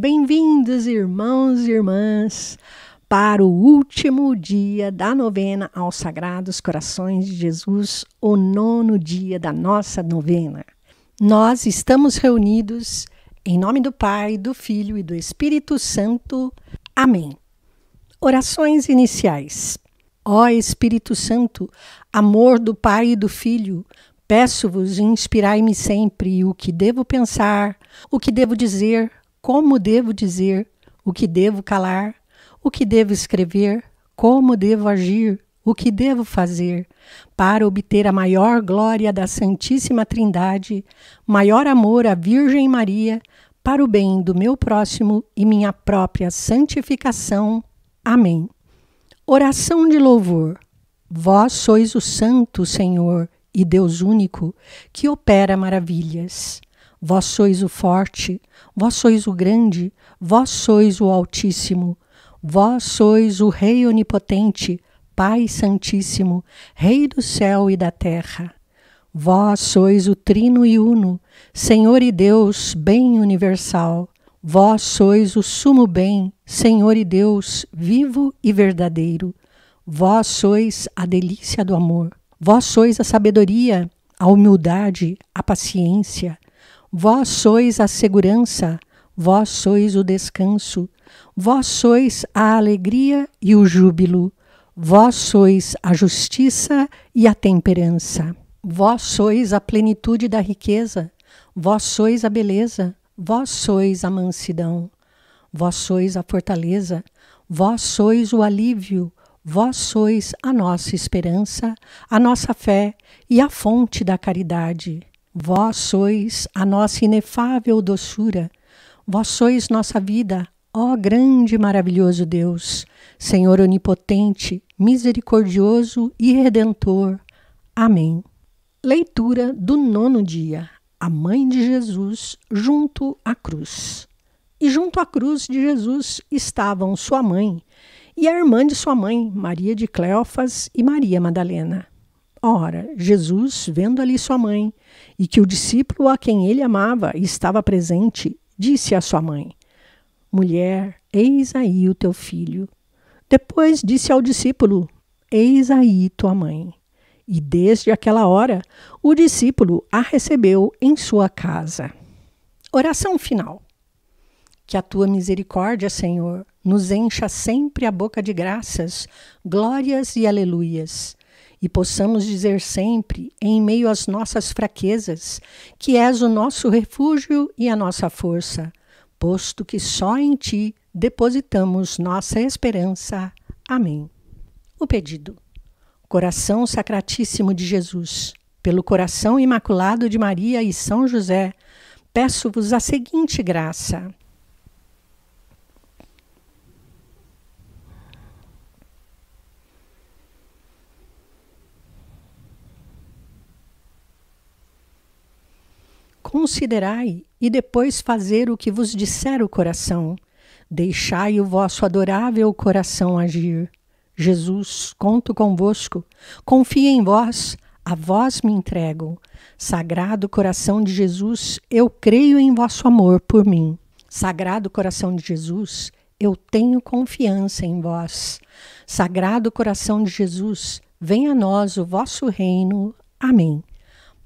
Bem-vindos, irmãos e irmãs, para o último dia da novena aos Sagrados Corações de Jesus, o nono dia da nossa novena. Nós estamos reunidos em nome do Pai, do Filho e do Espírito Santo. Amém. Orações iniciais. Ó Espírito Santo, amor do Pai e do Filho, peço-vos, inspirai-me sempre o que devo pensar, o que devo dizer, como devo dizer, o que devo calar, o que devo escrever, como devo agir, o que devo fazer, para obter a maior glória da Santíssima Trindade, maior amor à Virgem Maria, para o bem do meu próximo e minha própria santificação. Amém. Oração de louvor. Vós sois o Santo Senhor e Deus único, que opera maravilhas. Vós sois o forte, vós sois o grande, vós sois o Altíssimo, vós sois o Rei Onipotente, Pai Santíssimo, Rei do céu e da terra. Vós sois o Trino e Uno, Senhor e Deus, bem universal. Vós sois o sumo bem, Senhor e Deus, vivo e verdadeiro. Vós sois a delícia do amor. Vós sois a sabedoria, a humildade, a paciência. Vós sois a segurança, vós sois o descanso, vós sois a alegria e o júbilo, vós sois a justiça e a temperança. Vós sois a plenitude da riqueza, vós sois a beleza, vós sois a mansidão, vós sois a fortaleza, vós sois o alívio, vós sois a nossa esperança, a nossa fé e a fonte da caridade. Vós sois a nossa inefável doçura, vós sois nossa vida, ó grande e maravilhoso Deus, Senhor onipotente, misericordioso e redentor. Amém. Leitura do nono dia: A Mãe de Jesus junto à cruz. E junto à cruz de Jesus estavam sua mãe e a irmã de sua mãe, Maria de Cleofas e Maria Madalena. Ora, Jesus, vendo ali sua mãe, e que o discípulo a quem ele amava estava presente, disse à sua mãe: Mulher, eis aí o teu filho. Depois disse ao discípulo: Eis aí tua mãe. E desde aquela hora, o discípulo a recebeu em sua casa. Oração final. Que a tua misericórdia, Senhor, nos encha sempre a boca de graças, glórias e aleluias e possamos dizer sempre, em meio às nossas fraquezas, que és o nosso refúgio e a nossa força, posto que só em ti depositamos nossa esperança. Amém. O pedido. Coração Sacratíssimo de Jesus, pelo coração imaculado de Maria e São José, peço-vos a seguinte graça Considerai e depois fazer o que vos disser o coração. Deixai o vosso adorável coração agir. Jesus, conto convosco, confio em vós, a vós me entrego. Sagrado coração de Jesus, eu creio em vosso amor por mim. Sagrado coração de Jesus, eu tenho confiança em vós. Sagrado coração de Jesus, venha a nós o vosso reino. Amém.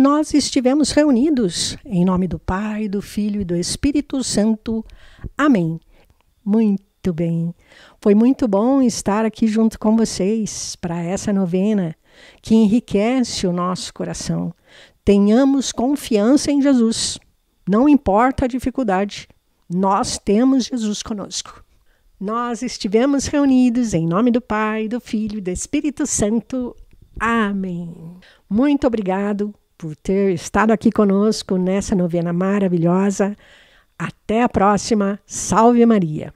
nós estivemos reunidos em nome do Pai, do Filho e do Espírito Santo. Amém. Muito bem. Foi muito bom estar aqui junto com vocês para essa novena que enriquece o nosso coração. Tenhamos confiança em Jesus. Não importa a dificuldade, nós temos Jesus conosco. Nós estivemos reunidos em nome do Pai, do Filho e do Espírito Santo. Amém. Muito obrigado por ter estado aqui conosco nessa novena maravilhosa. Até a próxima. Salve Maria!